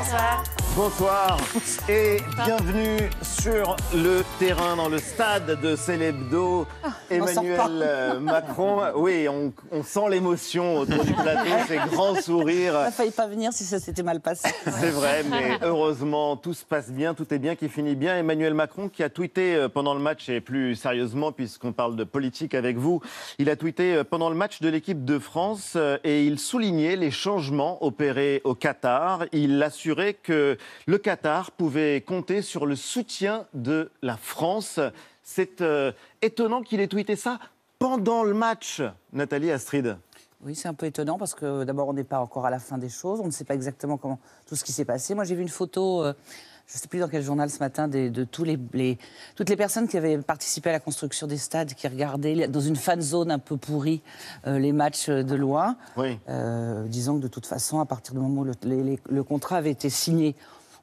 Bonsoir. Bonsoir et bienvenue sur le terrain, dans le stade de Célébdo. Ah, Emmanuel euh, Macron, oui, on, sent l'émotion autour du plateau, ces grands sourires. Il ne pas venir si ça s'était mal passé. C'est vrai, mais heureusement, tout se passe bien, tout est bien, qui finit bien. Emmanuel Macron qui a tweeté euh, pendant le match, et plus sérieusement, puisqu'on parle de politique avec vous, il a tweeté euh, pendant le match de l'équipe de France et il soulignait les changements opérés au Qatar. Il l'a que le Qatar pouvait compter sur le soutien de la France. C'est euh, étonnant qu'il ait tweeté ça pendant le match, Nathalie Astrid. Oui, c'est un peu étonnant parce que d'abord, on n'est pas encore à la fin des choses. On ne sait pas exactement comment tout ce qui s'est passé. Moi, j'ai vu une photo. Euh, je ne sais plus dans quel journal ce matin, de, toutes les personnes qui avaient participé à la construction des stades, qui regardaient dans une fan zone un peu pourrie euh, les matchs de loin. Euh, disons que de toute façon, à partir du moment où le, contrat avait été signé,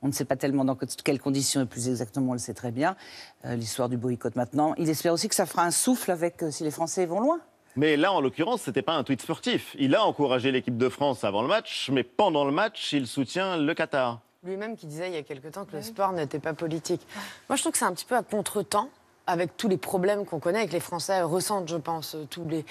on ne sait pas tellement dans quelles conditions, et plus exactement, on le sait très bien, euh, l'histoire du boycott maintenant. Il espère aussi que ça fera un souffle avec si les Français vont loin. Mais là, en l'occurrence, ce n'était pas un tweet sportif. Il a encouragé l'équipe de France avant le match, mais pendant le match, il soutient le Qatar lui-même qui disait il y a quelque temps que le bah sport n'était pas politique. Moi, je trouve que c'est un petit peu à contre-temps avec tous les problèmes qu'on connaît et que les Français ressentent, je pense, euh, tous les,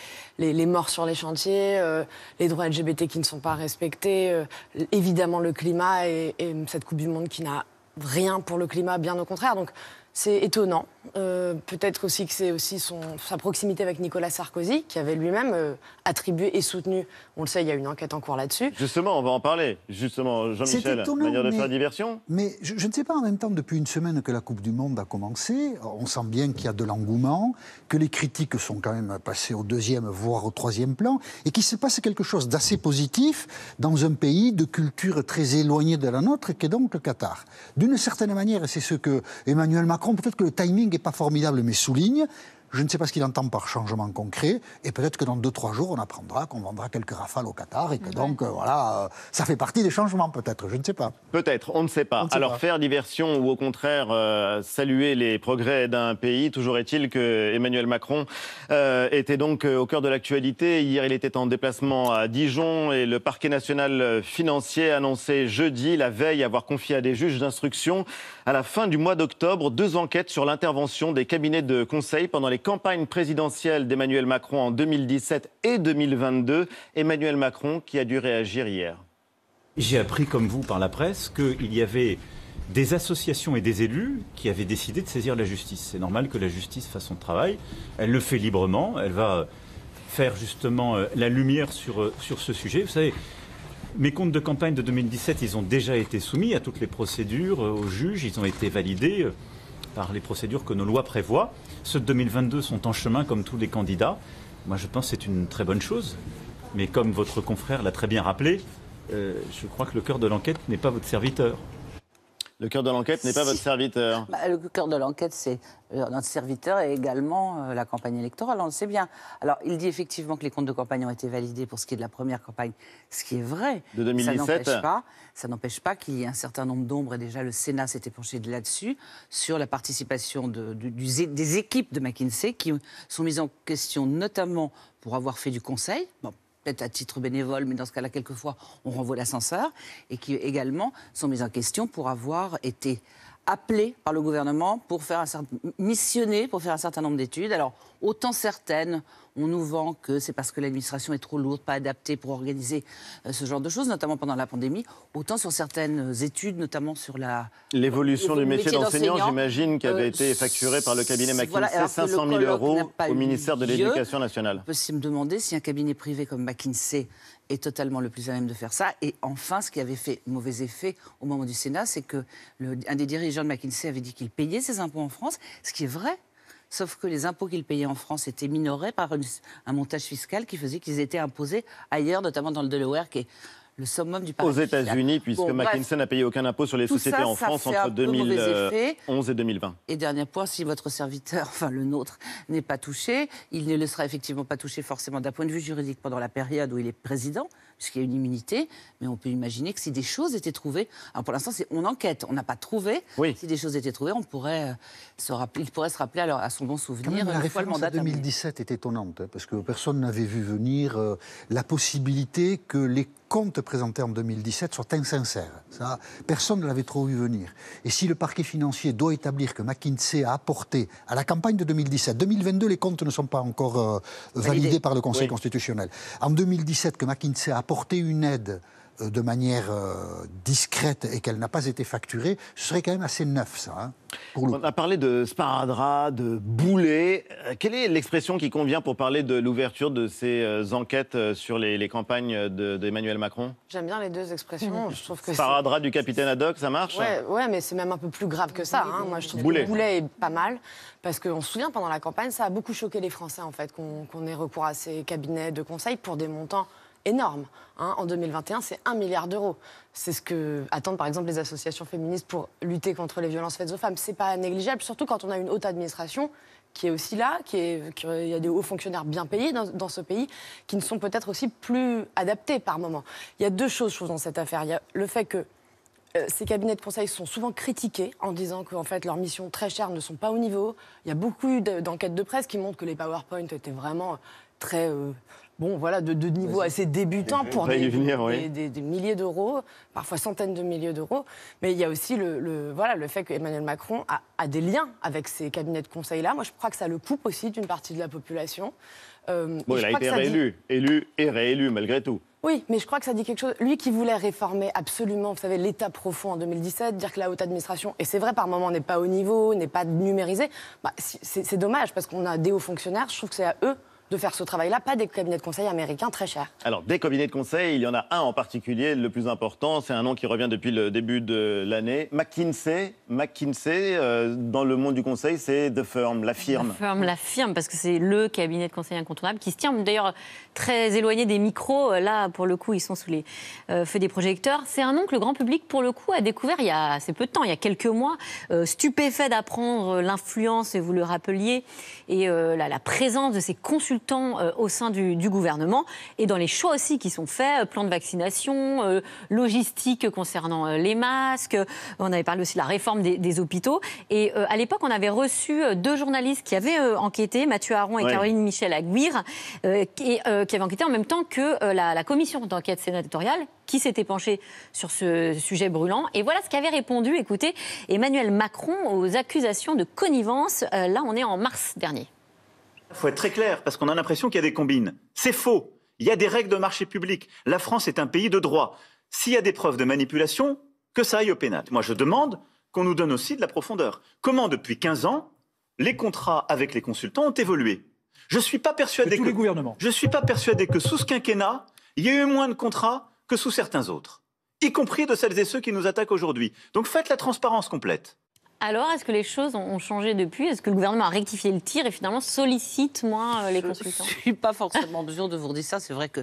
les, morts sur les chantiers, euh, les droits LGBT qui ne sont pas respectés, euh, évidemment le climat et, cette Coupe du Monde qui n'a rien pour le climat, bien au contraire. Donc c'est étonnant. Euh, peut-être aussi que c'est aussi son, sa proximité avec Nicolas Sarkozy, qui avait lui-même euh, attribué et soutenu. On le sait, il y a une enquête en cours là-dessus. Justement, on va en parler. Justement, Jean-Michel, manière de mais, faire diversion. Mais je, je, ne sais pas, en même temps, depuis une semaine que la Coupe du Monde a commencé, on sent bien qu'il y a de l'engouement, que les critiques sont quand même passées au deuxième, voire au troisième plan, et qu'il se passe quelque chose d'assez positif dans un pays de culture très éloignée de la nôtre, qui est donc le Qatar. D'une certaine manière, c'est ce que Emmanuel Macron Macron, peut-être que le timing n'est pas formidable, mais souligne je ne sais pas ce qu'il entend par changement concret, et peut-être que dans 2-3 jours, on apprendra qu'on vendra quelques rafales au Qatar, et que donc, euh, voilà, euh, ça fait partie des changements, peut-être, je ne sais pas. Peut-être, on ne sait pas. Alors, faire diversion ou au contraire euh, saluer les progrès d'un pays, toujours est-il que Emmanuel Macron était donc au cœur de l'actualité. Hier, il était en déplacement à Dijon, et le parquet national financier annonçait jeudi, la veille, avoir confié à des juges d'instruction, à la fin du mois d'octobre, deux enquêtes sur l'intervention des cabinets de conseil pendant les campagne présidentielle d'Emmanuel Macron en 2017 et 2022. Emmanuel Macron qui a dû réagir hier. J'ai appris comme vous par la presse qu'il y avait des associations et des élus qui avaient décidé de saisir la justice. C'est normal que la justice fasse son travail. Elle le fait librement. Elle va faire justement euh, la lumière sur, euh, sur ce sujet. Vous savez, mes comptes de campagne de 2017, ils ont déjà été soumis à toutes les procédures, euh, aux juges, ils ont été validés par les procédures que nos lois prévoient. Ceux de 2022 sont en chemin comme tous les candidats. Moi, je pense que c'est une très bonne chose. Mais comme votre confrère l'a très bien rappelé, euh, je crois que le cœur de l'enquête n'est pas votre serviteur. Le cœur de l'enquête n'est pas votre serviteur. Bah, le cœur de l'enquête, c'est euh, notre serviteur et également euh, la campagne électorale, on le sait bien. Alors, il dit effectivement que les comptes de campagne ont été validés pour ce qui est de la première campagne, ce qui est vrai. De 2017. Ça n'empêche pas, pas qu'il y ait un certain nombre d'ombres, et déjà le Sénat s'était penché là-dessus, sur la participation des équipes de McKinsey qui sont mises en question notamment pour avoir fait du conseil. Bon, peut-être à titre bénévole, mais dans ce cas-là, quelquefois, on renvoie l'ascenseur, et qui également sont mis en question pour avoir été Appelé par le gouvernement pour faire un certain, pour faire un certain nombre d'études. Alors, autant certaines, on nous vend que c'est parce que l'administration est trop lourde, pas adaptée pour organiser euh, ce genre de choses, notamment pendant la pandémie. Autant sur certaines études, notamment sur la l'évolution du euh, métier, d'enseignant, j'imagine, qui avait euh, été facturé par le cabinet McKinsey 500 000 euros au ministère de l'Éducation nationale. On peut se demander si un cabinet privé comme McKinsey est totalement le plus à même de faire ça. Et enfin, ce qui avait fait mauvais effet au moment du Sénat, c'est que le, des dirigeants de McKinsey avait dit qu'il payait ses impôts en France, ce qui est vrai. Sauf que les impôts qu'il payait en France étaient minorés par un montage fiscal qui faisait qu'ils étaient imposés ailleurs, notamment dans le Delaware, qui le summum du Aux États-Unis, puisque McKinsey n'a payé aucun impôt sur les sociétés en France entre 2011 euh, et 2020. Et dernier point, si votre serviteur, enfin le nôtre, n'est pas touché, il ne le sera effectivement pas touché forcément d'un point de vue juridique pendant la période où il est président, puisqu'il y a une immunité, mais on peut imaginer que si des choses étaient trouvées, alors pour l'instant on enquête, on n'a pas trouvé, si des choses étaient trouvées, on pourrait euh, se rappeler, il pourrait se rappeler alors à son bon souvenir. la réforme de 2017 est étonnante, hein, parce que personne n'avait vu venir euh, la possibilité que les comptes présentés en 2017 soient insincères. Ça, personne ne l'avait trop vu venir. Et si le parquet financier doit établir que McKinsey a apporté à la campagne de 2017, 2022, les comptes ne sont pas encore euh, validés par le Conseil constitutionnel. En 2017, que McKinsey a apporté une aide euh, de manière euh, discrète et qu'elle n'a pas été facturée, ce serait quand même assez neuf, ça. Hein, On a parlé de sparadrap, de boulet. Euh, quelle est l'expression qui convient pour parler de l'ouverture de ces enquêtes sur les, campagnes d'Emmanuel Macron J'aime bien les deux expressions. sparadrap du capitaine Haddock, ça marche ouais, mais c'est même un peu plus grave que ça. Hein. Moi, je trouve boulet. le boulet est pas mal parce qu'on se souvient pendant la campagne, ça a beaucoup choqué les Français en fait qu'on ait recours à ces cabinets de conseil pour des montants énorme. Hein. en 2021, c'est 1 milliard d'euros. C'est ce que attendent par exemple les associations féministes pour lutter contre les violences faites aux femmes. C'est pas négligeable, surtout quand on a une haute administration qui est aussi là, qui est, il y a des hauts fonctionnaires bien payés dans, ce pays, qui ne sont peut-être aussi plus adaptés par moment. Il y a deux choses, dans cette affaire. Il y a le fait que euh, ces cabinets de conseil sont souvent critiqués en disant que, en fait leurs missions très chères ne sont pas au niveau. Il y a beaucoup d'enquêtes de presse qui montrent que les PowerPoint étaient vraiment très euh, bon, voilà, de, de niveau assez débutant pour des, des, milliers d'euros, parfois centaines de milliers d'euros. Mais il y a aussi le, voilà, le fait qu'Emmanuel Macron a, des liens avec ces cabinets de conseil-là. Moi, je crois que ça le coupe aussi d'une partie de la population. Euh, bon, il a été réélu, élu et réélu malgré tout. Oui, mais je crois que ça dit quelque chose. Lui qui voulait réformer absolument, vous savez, l'État profond en 2017, dire que la haute administration, et c'est vrai par moment, n'est pas au niveau, n'est pas numérisée, bah, c'est dommage parce qu'on a des hauts fonctionnaires. Je trouve que c'est à eux de faire ce travail-là, pas des cabinets de conseil américains très chers. Alors, des cabinets de conseil, il y en a un en particulier, le plus important, c'est un nom qui revient depuis le début de l'année, McKinsey. McKinsey, euh, dans le monde du conseil, c'est The Firm, la firme. The Firm, la firme, parce que c'est le cabinet de conseil incontournable qui se tient d'ailleurs très éloigné des micros. Euh, là, pour le coup, ils sont sous les euh, feux des projecteurs. C'est un nom que le grand public, pour le coup, a découvert il y a assez peu de temps, il y a quelques mois, stupéfait d'apprendre l'influence, et vous le rappeliez, et la, la présence de ces consultants temps euh, au sein du, gouvernement et dans les choix aussi qui sont faits, euh, plan de vaccination, euh, logistique concernant les masques. On avait parlé aussi de la réforme des, hôpitaux. Et à l'époque, on avait reçu deux journalistes qui avaient enquêté, Mathieu Aron et Caroline Michel Aguirre, qui avaient enquêté en même temps que la, commission d'enquête sénatoriale qui s'était penchée sur ce sujet brûlant. Et voilà ce qu'avait répondu, écoutez, Emmanuel Macron aux accusations de connivence. là, on est en mars dernier. Il faut être très clair, parce qu'on a l'impression qu'il y a des combines. C'est faux. Il y a des règles de marché public. La France est un pays de droit. S'il y a des preuves de manipulation, que ça aille au pénal. Moi, je demande qu'on nous donne aussi de la profondeur. Comment, depuis 15 ans, les contrats avec les consultants ont évolué Je ne suis pas persuadé que, Je suis pas persuadé que sous ce quinquennat, il y ait eu moins de contrats que sous certains autres, y compris de celles et ceux qui nous attaquent aujourd'hui. Donc faites la transparence complète. Alors, est-ce que les choses ont changé depuis Est-ce que le gouvernement a rectifié le tir et finalement sollicite moins euh, les consultants Je ne suis pas forcément en mesure de vous dire ça. C'est vrai que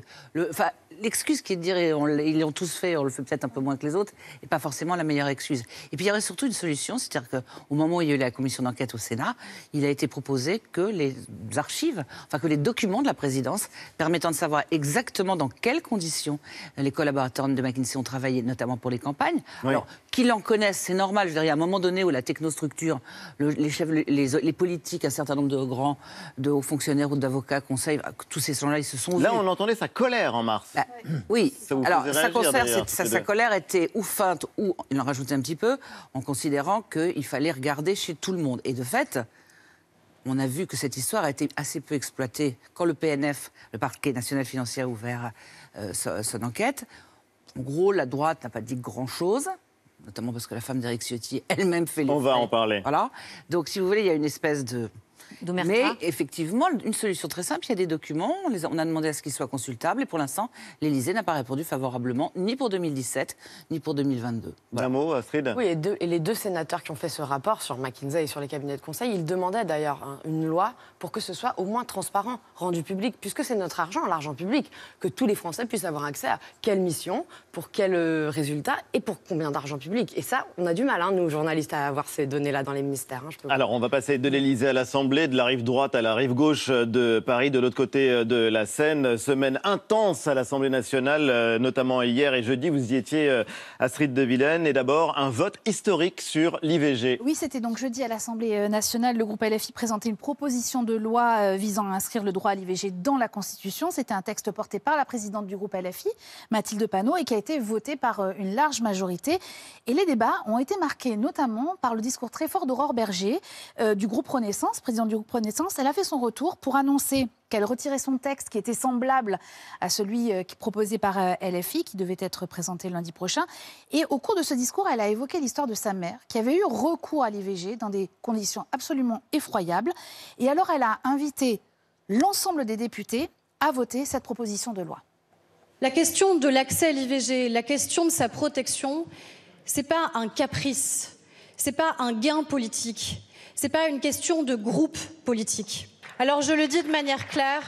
l'excuse qui est de dire ils l'ont tous fait, on le fait peut-être un peu moins que les autres, n'est pas forcément la meilleure excuse. Et puis il y aurait surtout une solution, c'est-à-dire qu'au moment où il y a eu la commission d'enquête au Sénat, il a été proposé que les archives, enfin que les documents de la présidence permettant de savoir exactement dans quelles conditions les collaborateurs de McKinsey ont travaillé, notamment pour les campagnes. Alors qu'ils en connaissent, c'est normal. Je dirais à un moment donné où la technostructures, les chefs, les, politiques, un certain nombre de grands, de hauts fonctionnaires ou d'avocats, conseils, ah, tous ces gens-là, ils se sont. Là, on entendait sa colère en mars. Bah, oui. Alors, sa, colère était ou feinte ou il en rajoutait un petit peu en considérant qu'il fallait regarder chez tout le monde. Et de fait, on a vu que cette histoire a été assez peu exploitée. Quand le PNF, le parquet national financier, a ouvert euh, son enquête, en gros, la droite n'a pas dit grand-chose notamment parce que la femme d'Eric Ciotti elle-même fait les On va en parler. Voilà. Donc, si vous voulez, il y a une espèce de mais effectivement, une solution très simple, il y a des documents, on, a, demandé à ce qu'ils soient consultables, et pour l'instant, l'Elysée n'a pas répondu favorablement, ni pour 2017, ni pour 2022. Un mot, Astrid Oui, et, les deux sénateurs qui ont fait ce rapport sur McKinsey et sur les cabinets de conseil, ils demandaient d'ailleurs hein, une loi pour que ce soit au moins transparent, rendu public, puisque c'est notre argent, l'argent public, que tous les Français puissent avoir accès à quelle mission, pour quel euh, résultat, et pour combien d'argent public. Et ça, on a du mal, hein, nous, journalistes, à avoir ces données-là dans les ministères. Hein, Alors, on va passer de l'Elysée à l'Assemblée de la rive droite à la rive gauche de Paris, de l'autre côté de la Seine. Semaine intense à l'Assemblée nationale, euh, notamment hier et jeudi. Vous y étiez, Astrid euh, de Villene. Et d'abord, un vote historique sur l'IVG. Oui, c'était donc jeudi à l'Assemblée euh, nationale. Le groupe LFI présentait une proposition de loi visant à inscrire le droit à l'IVG dans la Constitution. C'était un texte porté par la présidente du groupe LFI, Mathilde Panot, et qui a été voté par une large majorité. Et les débats ont été marqués notamment par le discours très fort d'Aurore Berger du groupe Renaissance, président du groupe Renaissance, elle a fait son retour pour annoncer qu'elle retirait son texte qui était semblable à celui euh, proposé par euh, LFI, qui devait être présenté lundi prochain. Et au cours de ce discours, elle a évoqué l'histoire de sa mère, qui avait eu recours à l'IVG dans des conditions absolument effroyables. Et alors, elle a invité l'ensemble des députés à voter cette proposition de loi. La question de l'accès à l'IVG, la question de sa protection, ce n'est pas un caprice, ce n'est pas un gain politique, n'est pas une question de groupe politique. Alors je le dis de manière claire,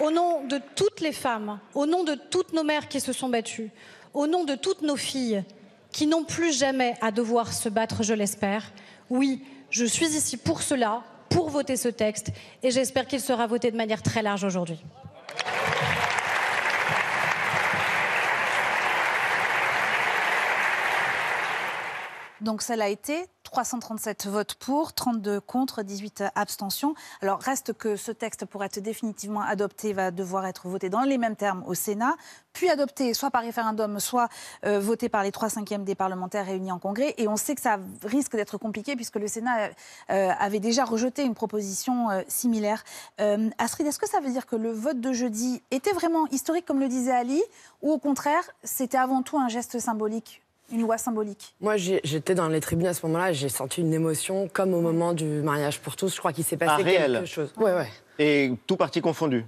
au nom de toutes les femmes, au nom de toutes nos mères qui se sont battues, au nom de toutes nos filles qui n'ont plus jamais à devoir se battre, je l'espère, oui, je suis ici pour cela, pour voter ce texte, et j'espère qu'il sera voté de manière très large aujourd'hui. Donc cela a été, 337 votes pour, 32 contre, 18 abstentions. Alors reste que ce texte, pour être définitivement adopté, va devoir être voté dans les mêmes termes au Sénat, puis adopté soit par référendum, soit euh, voté par les 3 cinquièmes des parlementaires réunis en Congrès. Et on sait que ça risque d'être compliqué puisque le Sénat euh, avait déjà rejeté une proposition euh, similaire. Astrid, est-ce que ça veut dire que le vote de jeudi était vraiment historique, comme le disait Ali, ou au contraire, c'était avant tout un geste symbolique une loi symbolique Moi, j'étais dans les tribunes à ce moment-là, j'ai senti une émotion comme au moment du mariage pour tous. Je crois qu'il s'est passé ah, quelque chose. Ouais, ouais. Et tout parti confondu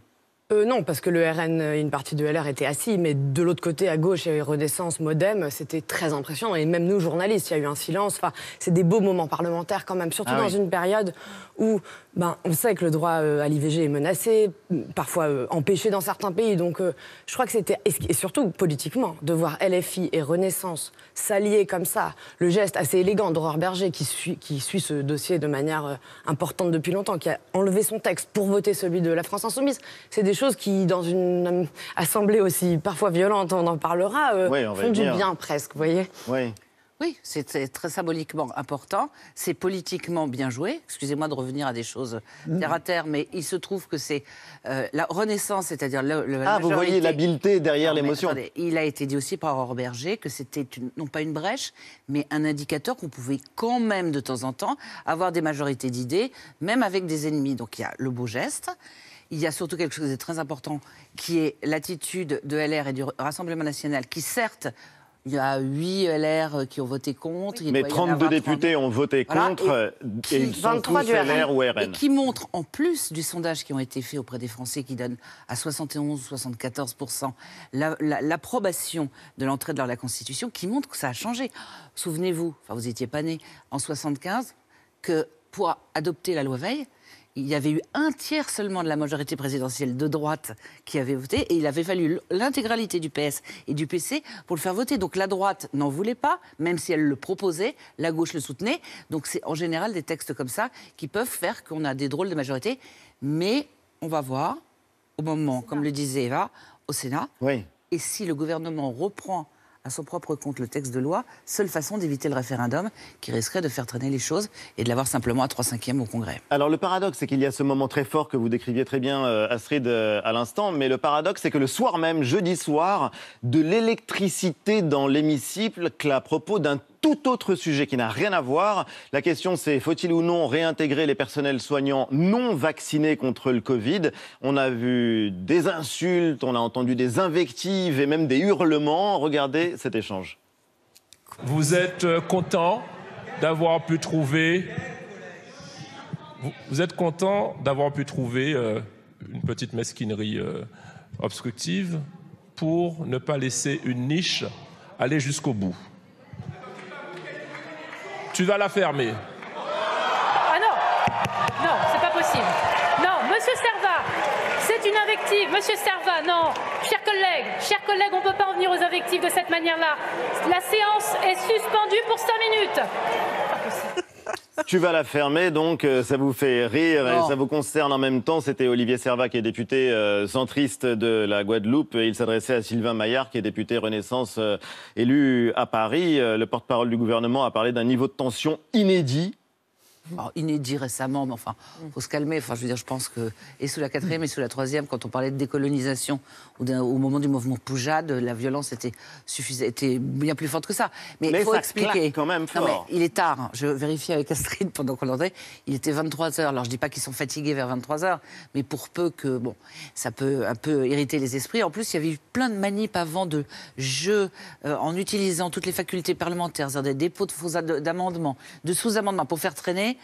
euh, non, parce que le RN euh, une partie de LR était assis, mais de l'autre côté, à gauche, il y avait Renaissance, Modem, c'était très impressionnant. Et même nous, journalistes, il y a eu un silence. Enfin, c'est des beaux moments parlementaires quand même, surtout ah dans une période où ben, on sait que le droit euh, à l'IVG est menacé, mm, parfois empêché dans certains pays. Donc je crois que c'était, et surtout politiquement, de voir LFI et Renaissance s'allier comme ça, le geste assez élégant d'Aurore Berger, qui suit, qui suit ce dossier de manière importante depuis longtemps, qui a enlevé son texte pour voter celui de la France Insoumise, c'est des qui, dans une euh, assemblée aussi parfois violente, on en parlera, euh, on font du bien presque, vous voyez Oui. Oui, c'est très symboliquement important, c'est politiquement bien joué. Excusez-moi de revenir à des choses mm. terre à terre, mais il se trouve que c'est euh, la renaissance, c'est-à-dire le, Ah, vous voyez l'habileté derrière l'émotion. Il a été dit aussi par Aurore Berger que c'était non pas une brèche, mais un indicateur qu'on pouvait quand même de temps en temps avoir des majorités d'idées, même avec des ennemis. Donc il y a le beau geste il y a surtout quelque chose de très important qui est l'attitude de LR et du Rassemblement national qui, certes, il y a 8 LR qui ont voté contre. Oui. Mais 32 députés ont voté contre et, qui, 23 du LR ou RN. Et qui montre, en plus du sondage qui ont été fait auprès des Français, qui donne à 71-74% l'approbation de l'entrée de la Constitution, qui montre que ça a changé. Souvenez-vous, vous n'étiez pas né en 75, que pour adopter la loi Veil, il y avait eu un tiers seulement de la majorité présidentielle de droite qui avait voté, et il avait fallu l'intégralité du PS et du PC pour le faire voter. Donc la droite n'en voulait pas, même si elle le proposait, la gauche le soutenait. Donc c'est en général des textes comme ça qui peuvent faire qu'on a des drôles de majorité. Mais on va voir, au moment, comme le disait Eva, au Sénat, oui. et si le gouvernement reprend à son propre compte le texte de loi, seule façon d'éviter le référendum qui risquerait de faire traîner les choses et de l'avoir simplement à 3 cinquièmes au Congrès. Alors le paradoxe, c'est qu'il y a ce moment très fort que vous décriviez très bien, euh, Astrid, euh, à l'instant, mais le paradoxe, c'est que le soir même, jeudi soir, de l'électricité dans l'hémicycle qu'à propos d'un tout autre sujet qui n'a rien à voir. La question c'est faut-il ou non réintégrer les personnels soignants non vaccinés contre le Covid On a vu des insultes, on a entendu des invectives et même des hurlements. Regardez cet échange. Vous êtes euh, content d'avoir pu trouver vous êtes content d'avoir pu trouver euh, une petite mesquinerie euh, obstructive pour ne pas laisser une niche aller jusqu'au bout. Tu vas la fermer. Ah non Non, c'est pas possible. Non, monsieur Serva, c'est une invective. Monsieur Serva, non. Chers collègues, chers collègues, on ne peut pas en venir aux invectives de cette manière-là. La séance est suspendue pour cinq minutes tu vas la fermer, donc euh, ça vous fait rire et ça vous concerne en même temps. C'était Olivier Servat qui est député euh, centriste de la Guadeloupe. Il s'adressait à Sylvain Maillard qui est député Renaissance euh, élu à Paris. le porte-parole du gouvernement a parlé d'un niveau de tension inédit alors, inédit récemment, mais enfin, mm. faut se calmer. Enfin, je veux dire, je pense que et sous la quatrième et sous la troisième, quand on parlait de décolonisation ou au moment du mouvement Poujade, la violence était suffisait, était bien plus forte que ça. Mais, il faut ça expliquer. quand même fort. mais il est tard. Hein. Je vérifie avec Astrid pendant qu'on l'entendait. Il était 23 h Alors, je dis pas qu'ils sont fatigués vers 23 h mais pour peu que bon, ça peut un peu irriter les esprits. En plus, il y avait eu plein de manips avant de jeux euh, en utilisant toutes les facultés parlementaires, des dépôts de d'amendements, de sous-amendements pour faire traîner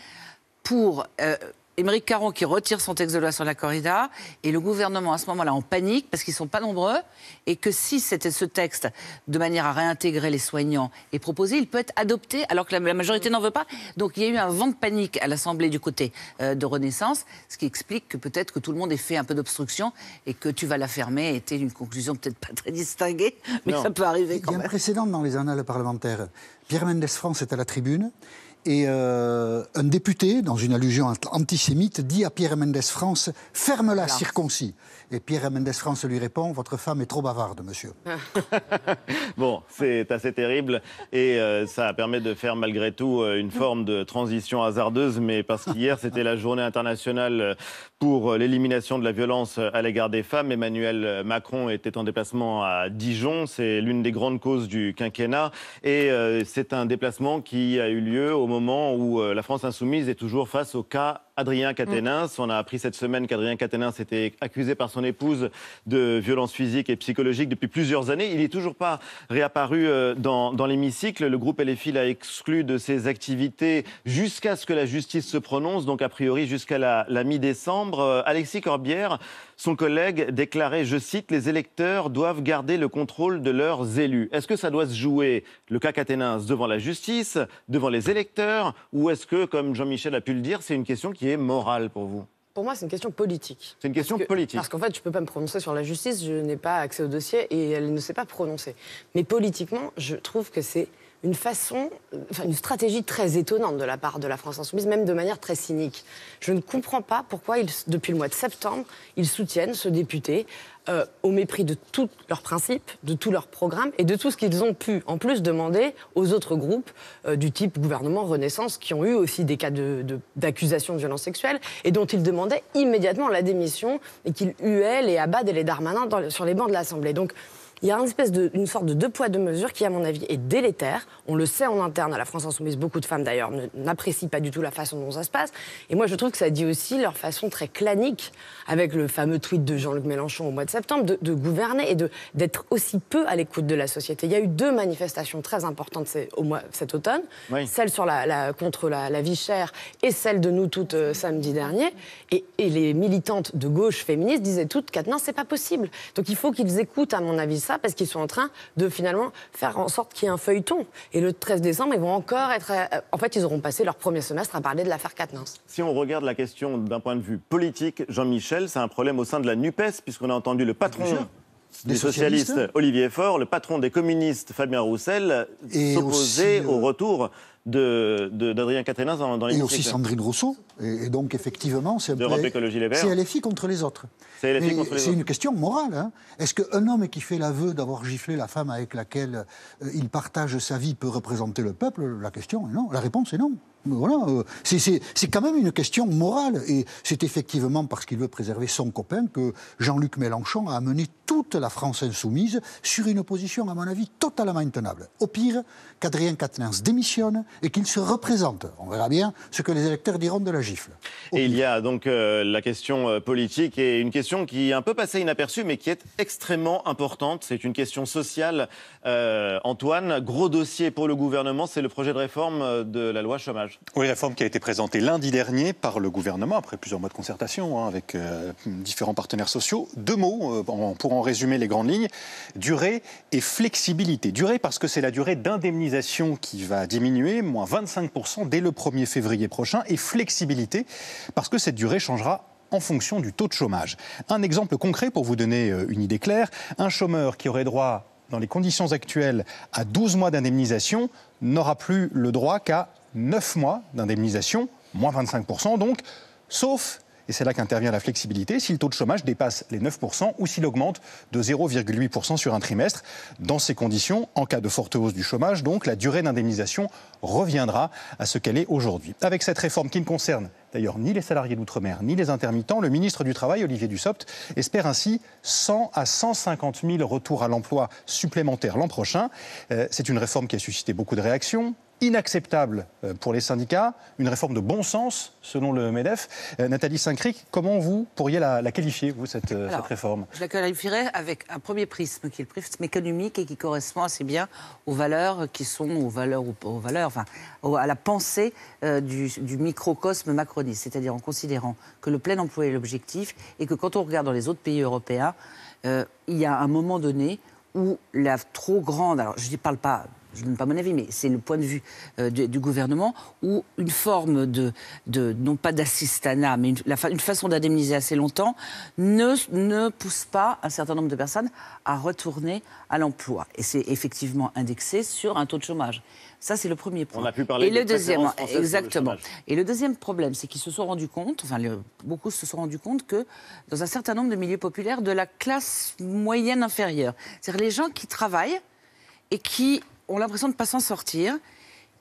pour euh, Émeric Caron qui retire son texte de loi sur la corrida et le gouvernement à ce moment-là en panique parce qu'ils sont pas nombreux et que si c'était ce texte de manière à réintégrer les soignants est proposé, il peut être adopté alors que la, majorité n'en veut pas. Donc il y a eu un vent de panique à l'Assemblée du côté euh, de Renaissance, ce qui explique que peut-être que tout le monde ait fait un peu d'obstruction et que tu vas la fermer était une conclusion peut-être pas très distinguée, mais ça peut arriver quand même. Il y a un précédent dans les annales parlementaires. Pierre Mendès France est à la tribune. Et euh, un député, dans une allusion antisémite, dit à Pierre Mendès France Ferme-la, circoncis. Et Pierre Mendes France lui répond Votre femme est trop bavarde, monsieur. bon, c'est assez terrible. Et euh, ça permet de faire malgré tout euh, une forme de transition hasardeuse, mais parce qu'hier, c'était la journée internationale euh, pour l'élimination de la violence à l'égard des femmes. Emmanuel Macron était en déplacement à Dijon. C'est l'une des grandes causes du quinquennat. Et c'est un déplacement qui a eu lieu au moment où la France insoumise est toujours face au cas Adrien mm. Caténins. On a appris cette semaine qu'Adrien Caténins était accusé par son épouse de violences physiques et psychologiques depuis plusieurs années. Il n'est toujours pas réapparu euh, dans, l'hémicycle. Le groupe LFI l'a exclu de ses activités jusqu'à ce que la justice se prononce, donc a priori jusqu'à la, la mi-décembre. Euh, Alexis Corbière, son collègue déclarait, je cite, les électeurs doivent garder le contrôle de leurs élus. Est-ce que ça doit se jouer, le cas Caténins, devant la justice, devant les électeurs, ou est-ce que, comme Jean-Michel a pu le dire, c'est une question qui est morale pour vous pour moi, c'est une question politique. C'est une question politique. Parce qu'en fait, je ne peux pas me prononcer sur la justice, je n'ai pas accès au dossier et elle ne s'est pas prononcée. Mais politiquement, je trouve que c'est une façon, euh, enfin, une stratégie très étonnante de la part de la France insoumise, même de manière très cynique. Je ne comprends pas pourquoi, depuis le mois de septembre, ils soutiennent ce député euh, au mépris de tous leurs principes, de tous leurs programmes et de tout ce qu'ils ont pu, en plus, demander aux autres groupes euh, du type gouvernement Renaissance qui ont eu aussi des cas d'accusations de, de violences sexuelles et dont ils demandaient immédiatement la démission et qu'ils huaient les Abad et les Darmanins sur les bancs de l'Assemblée. Donc, il y a une espèce de, sorte de deux poids deux mesures qui, à mon avis, est délétère. On le sait en interne à la France Insoumise, beaucoup de femmes d'ailleurs n'apprécient pas du tout la façon dont ça se passe. Et moi, je trouve que ça dit aussi leur façon très clanique, avec le fameux tweet de Jean-Luc Mélenchon au mois de septembre, de, gouverner et d'être aussi peu à l'écoute de la société. Il y a eu deux manifestations très importantes au mois, cet automne, celle sur la, contre la, vie chère et celle de nous toutes euh, samedi dernier. Et, les militantes de gauche féministes disaient toutes, non, c'est pas possible. Donc il faut qu'ils écoutent, à mon avis, ça parce qu'ils sont en train de finalement faire en sorte qu'il y ait un feuilleton. Et le 13 décembre, ils vont encore être. Euh, en fait, ils auront passé leur premier semestre à parler de l'affaire Katnins. Si on regarde la question d'un point de vue politique, Jean-Michel, c'est un problème au sein de la NUPES, puisqu'on a entendu le patron. des, socialistes, hein. Olivier Faure, le patron des communistes Fabien Roussel, s'opposer au euh, retour d'Adrien de, de Quatennens dans, dans les Et aussi Sandrine Rousseau. Et, donc, effectivement, c'est C'est LFI contre les autres. C'est C'est une question morale. Hein. Est-ce qu'un homme qui fait l'aveu d'avoir giflé la femme avec laquelle euh, il partage sa vie peut représenter le peuple La question est non. La réponse est non voilà, euh, c'est quand même une question morale. Et c'est effectivement parce qu'il veut préserver son copain que Jean-Luc Mélenchon a amené toute la France insoumise sur une opposition, à mon avis, totalement intenable. Au pire, qu'Adrien Quatennens démissionne et qu'il se représente. On verra bien ce que les électeurs diront de la gifle. et il y a donc euh, la question euh, politique et une question qui est un peu passée inaperçue, mais qui est extrêmement importante. C'est une question sociale. Antoine, gros dossier pour le gouvernement, c'est le projet de réforme de la loi chômage. Oui, la réforme qui a été présentée lundi dernier par le gouvernement après plusieurs mois de concertation hein, avec euh, différents partenaires sociaux. Deux mots euh, pour en résumer les grandes lignes durée et flexibilité. Durée parce que c'est la durée d'indemnisation qui va diminuer, moins 25% dès le 1er février prochain, et flexibilité parce que cette durée changera en fonction du taux de chômage. Un exemple concret pour vous donner euh, une idée claire, un chômeur qui aurait droit dans les conditions actuelles, à 12 mois d'indemnisation, n'aura plus le droit qu'à 9 mois d'indemnisation, moins 25% donc, sauf et c'est là qu'intervient la flexibilité, si le taux de chômage dépasse les 9% ou s'il augmente de 0,8% sur un trimestre. Dans ces conditions, en cas de forte hausse du chômage, donc, la durée d'indemnisation reviendra à ce qu'elle est aujourd'hui. Avec cette réforme qui ne concerne d'ailleurs ni les salariés d'outre-mer ni les intermittents, le ministre du Travail, Olivier Dussopt, espère ainsi 100 à 150 000 retours à l'emploi supplémentaires l'an prochain. Euh, c'est une réforme qui a suscité beaucoup de réactions, inacceptable euh, pour les syndicats, une réforme de bon sens, selon le MEDEF. Euh, Nathalie Saint-Cric, comment vous pourriez la, qualifier, vous, cette, euh, réforme Je la qualifierais avec un premier prisme, qui est le prisme économique et qui correspond assez bien aux valeurs qui sont, aux valeurs, aux valeurs enfin, à la pensée du, microcosme macroniste, c'est-à-dire en considérant que le plein emploi est l'objectif et que quand on regarde dans les autres pays européens, il y a un moment donné où la trop grande, alors je ne parle pas je ne donne pas mon avis, mais c'est le point de vue euh, du, gouvernement, où une forme de, de non pas d'assistanat, mais une, façon d'indemniser assez longtemps, ne, ne pousse pas un certain nombre de personnes à retourner à l'emploi. Et c'est effectivement indexé sur un taux de chômage. Ça, c'est le premier point. On a pu parler Et le deuxième, exactement. Et le deuxième problème, c'est qu'ils se sont rendus compte, enfin, beaucoup se sont rendus compte que dans un certain nombre de milieux populaires, de la classe moyenne inférieure, c'est-à-dire les gens qui travaillent et qui ont l'impression de ne pas s'en sortir.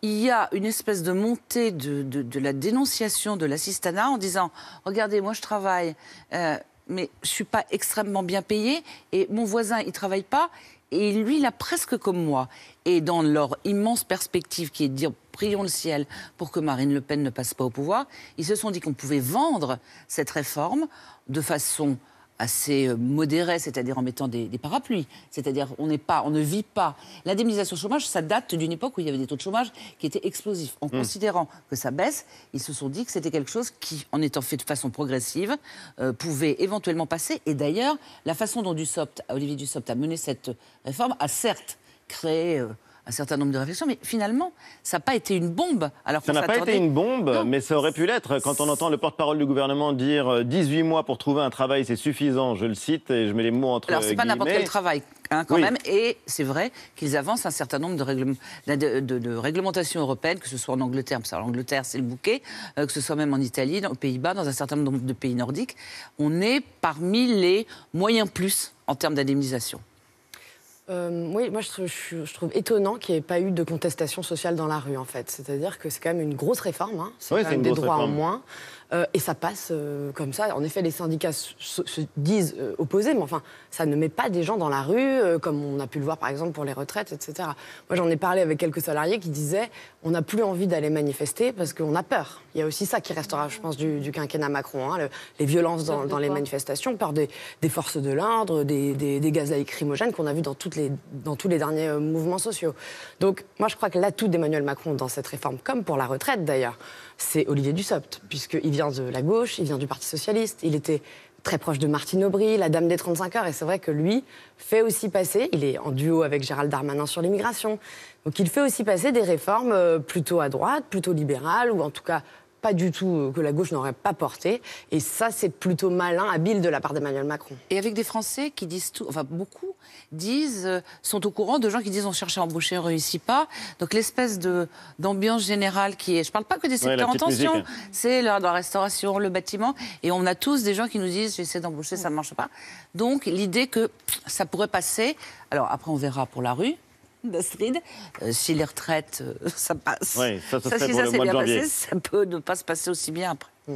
Il y a une espèce de montée de, la dénonciation de l'assistanat en disant Regardez, moi je travaille, euh, mais je ne suis pas extrêmement bien payé, et mon voisin, il ne travaille pas, et lui, il a presque comme moi. Et dans leur immense perspective qui est de dire prions le ciel pour que Marine Le Pen ne passe pas au pouvoir, ils se sont dit qu'on pouvait vendre cette réforme de façon assez euh, modéré, c'est-à-dire en mettant des, parapluies. C'est-à-dire on n'est pas, on ne vit pas. L'indemnisation chômage, ça date d'une époque où il y avait des taux de chômage qui étaient explosifs. En hmm. considérant que ça baisse, ils se sont dit que c'était quelque chose qui, en étant fait de façon progressive, euh, pouvait éventuellement passer. Et d'ailleurs, la façon dont Olivier Dussopt a mené cette euh, réforme a certes créé un certain nombre de réflexions, mais finalement, ça n'a pas été une bombe. Alors ça n'a pas été une bombe, mais ça aurait pu l'être. Quand on entend le porte-parole du gouvernement dire 18 euh, mois pour trouver un travail, c'est suffisant, je le cite et je mets les mots entre Alors, c'est pas n'importe quel travail, hein, quand même. Et c'est vrai qu'ils avancent un certain nombre de, de, réglementations européennes, que ce soit en Angleterre, parce que l'Angleterre, c'est le bouquet, euh, que ce soit même en Italie, aux Pays-Bas, dans un certain nombre de pays nordiques. On est parmi les moyens plus en termes d'indemnisation. Euh, oui, moi je, trouve étonnant qu'il n'y ait pas eu de contestation sociale dans la rue en fait. C'est-à-dire que c'est quand même une grosse réforme, hein. c'est des droits en moins. Euh, et ça passe euh, comme ça. En effet, les syndicats se, disent euh, opposés, mais enfin, ça ne met pas des gens dans la rue, comme on a pu le voir par exemple pour les retraites, etc. Moi, j'en ai parlé avec quelques salariés qui disaient on n'a plus envie d'aller manifester parce qu'on a peur. Il y a aussi ça qui restera, je pense, du, quinquennat Macron hein, les violences dans, les manifestations, peur des, forces de l'ordre, des, des, gaz lacrymogènes qu'on a vu dans, dans tous les derniers mouvements sociaux. Donc, moi, je crois que l'atout d'Emmanuel Macron dans cette réforme, comme pour la retraite d'ailleurs, c'est Olivier Dussopt, puisqu'il vient de la gauche, il vient du Parti Socialiste, il était très proche de Martine Aubry, la dame des 35 heures, et c'est vrai que lui fait aussi passer, il est en duo avec Gérald Darmanin sur l'immigration, donc il fait aussi passer des réformes euh, plutôt à droite, plutôt libérales, ou en tout cas pas du tout, euh, que la gauche n'aurait pas porté. Et ça, c'est plutôt malin, habile de la part d'Emmanuel Macron. Et avec des Français qui disent tout, enfin beaucoup disent, euh, sont au courant de gens qui disent on cherche à embaucher, on réussit pas. Donc l'espèce de d'ambiance générale qui est, je parle pas que des secteurs en tension, hein. c'est la, la restauration, le bâtiment, et on a tous des gens qui nous disent j'essaie d'embaucher, ça ne marche pas. Donc l'idée que ça pourrait passer, alors après on verra pour la rue d'Astrid. Euh, si les retraites, euh, ça passe. ça, si ça s'est bien passé, ça peut ne pas se passer aussi bien après. Mm.